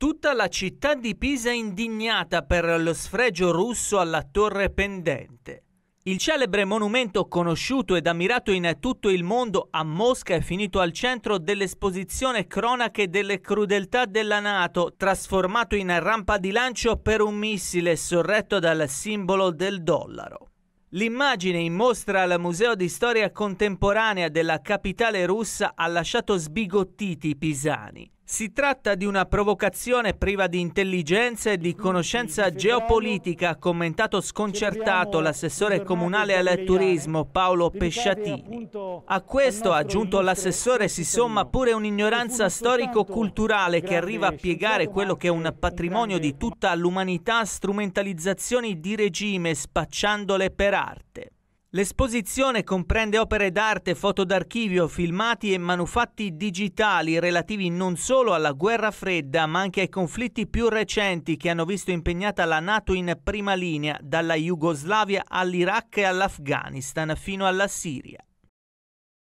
Tutta la città di Pisa è indignata per lo sfregio russo alla torre pendente. Il celebre monumento conosciuto ed ammirato in tutto il mondo a Mosca è finito al centro dell'esposizione Cronache delle crudeltà della Nato, trasformato in rampa di lancio per un missile sorretto dal simbolo del dollaro. L'immagine in mostra al Museo di Storia Contemporanea della capitale russa ha lasciato sbigottiti i pisani. Si tratta di una provocazione priva di intelligenza e di conoscenza geopolitica, ha commentato sconcertato l'assessore comunale al turismo Paolo Pesciatini. A questo, ha aggiunto l'assessore, si somma pure un'ignoranza storico-culturale che arriva a piegare quello che è un patrimonio di tutta l'umanità a strumentalizzazioni di regime spacciandole per arte. L'esposizione comprende opere d'arte, foto d'archivio, filmati e manufatti digitali relativi non solo alla guerra fredda ma anche ai conflitti più recenti che hanno visto impegnata la Nato in prima linea, dalla Jugoslavia all'Iraq e all'Afghanistan fino alla Siria.